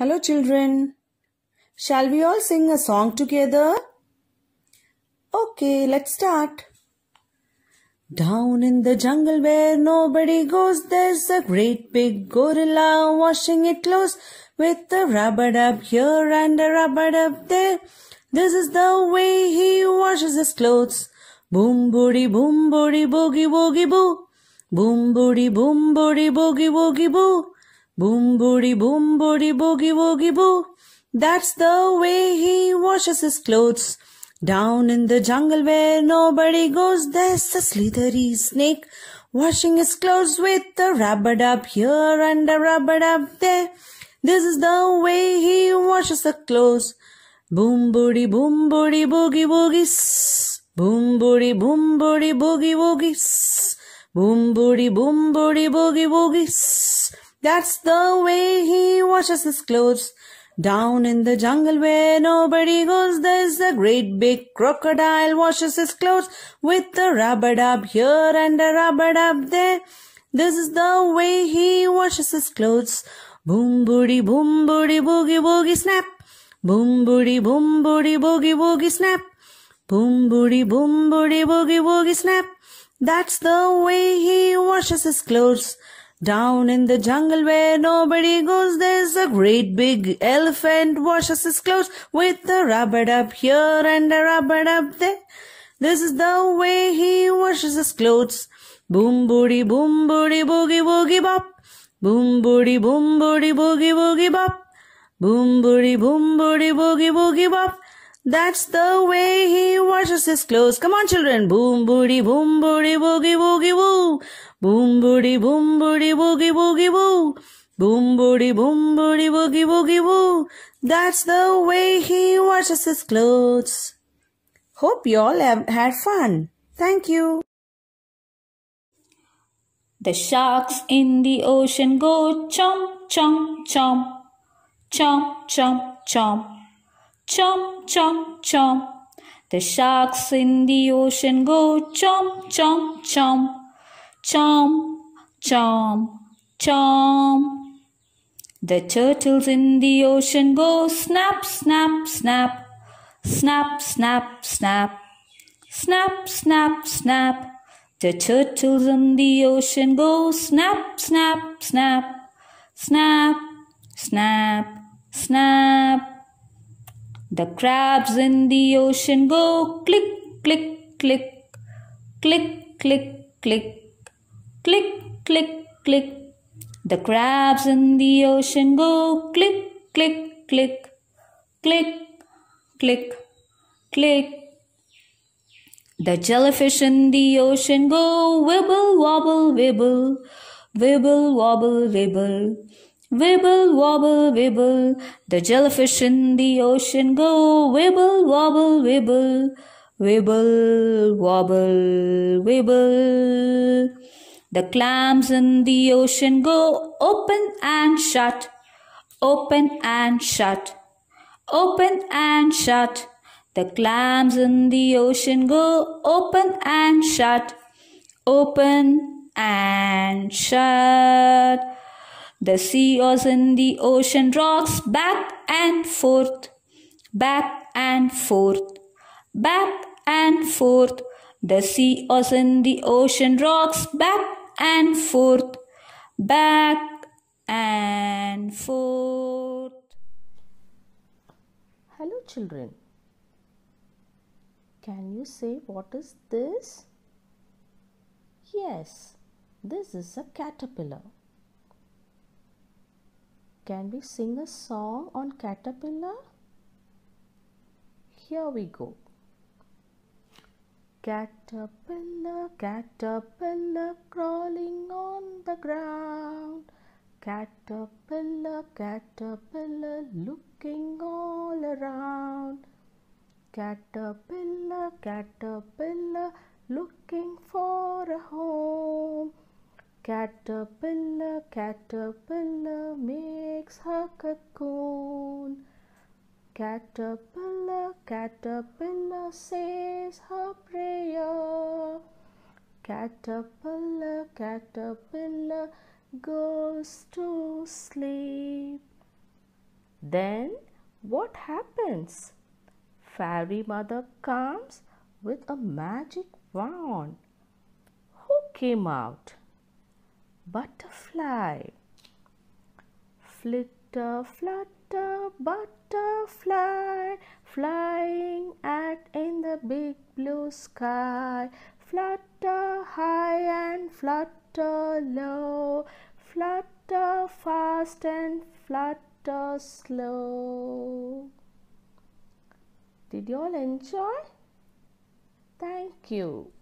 Hello children. Shall we all sing a song together? Okay, let's start. Down in the jungle where nobody goes, there's a great big gorilla washing it close with a rubber dub here and a rubber dub there. This is the way he washes his clothes. Boom booty boom booty boogie woogie boo. Boom booty boom booty boogie woogie boo. Boom booty boom booty boogie woogie boo. That's the way he washes his clothes. Down in the jungle where nobody goes, there's a slithery snake washing his clothes with a rubber dub here and a rubber dub there. This is the way he washes the clothes. Boom booty boom booty boogie boogies. Boom booty boom booty boogie woogies. Boom booty boom booty boogie woogies. That's the way he washes his clothes. Down in the jungle where nobody goes, there's a great big crocodile washes his clothes with a rubber dub here and a rubber dub there. This is the way he washes his clothes. Boom booty boom booty boogie boogie snap. Boom booty boom booty boogie boogie snap. Boom booty boom booty boogie boogie snap. That's the way he washes his clothes. Down in the jungle where nobody goes, there's a great big elephant washes his clothes with a rubber dub here and a rubber dub there. This is the way he washes his clothes. Boom booty boom booty boogie boogie bop. Boom booty boom booty boogie boogie bop. Boom booty boom booty boogie boogie bop. That's the way he washes his clothes. Come on, children. Boom, booty, boom, booty, boogie, woogie, woo. Boom, booty, boom, booty, boogie, woogie, woo. Boom, booty, boom, booty, boogie, woogie, woo. That's the way he washes his clothes. Hope you all have had fun. Thank you. The sharks in the ocean go chomp, chomp, chomp. Chomp, chomp, chomp chomp, chomp, chomp. The sharks in the ocean go chomp, chomp, chomp. Chomp, chomp, chomp. The turtles in the ocean go snap, snap, snap. Snap, snap, snap. Snap, snap, snap. The turtles in the ocean go snap, snap, snap. Snap, snap, snap. The crabs in the ocean go click, click, click, click, click, click, click, click, click. The crabs in the ocean go click, click, click, click, click, click. The jellyfish in the ocean go wibble, wobble, wibble, wibble, wobble, wibble. Wibble, wobble, wibble, the jellyfish in the ocean go. Wibble, wobble, wibble, wibble, wobble, wibble. The clams in the ocean go. Open and shut, open and shut, open and shut. The clams in the ocean go. Open and shut, open and shut. The sea was in the ocean rocks back and forth, back and forth, back and forth. The sea was in the ocean rocks back and forth, back and forth. Hello, children. Can you say what is this? Yes, this is a caterpillar. Can we sing a song on caterpillar? Here we go. Caterpillar, caterpillar crawling on the ground. Caterpillar, caterpillar looking all around. Caterpillar, caterpillar looking for Caterpillar, caterpillar makes her cocoon. Caterpillar, caterpillar says her prayer. Caterpillar, caterpillar goes to sleep. Then what happens? Fairy mother comes with a magic wand. Who came out? butterfly. Flitter, flutter, butterfly, flying at in the big blue sky. Flutter high and flutter low, flutter fast and flutter slow. Did you all enjoy? Thank you.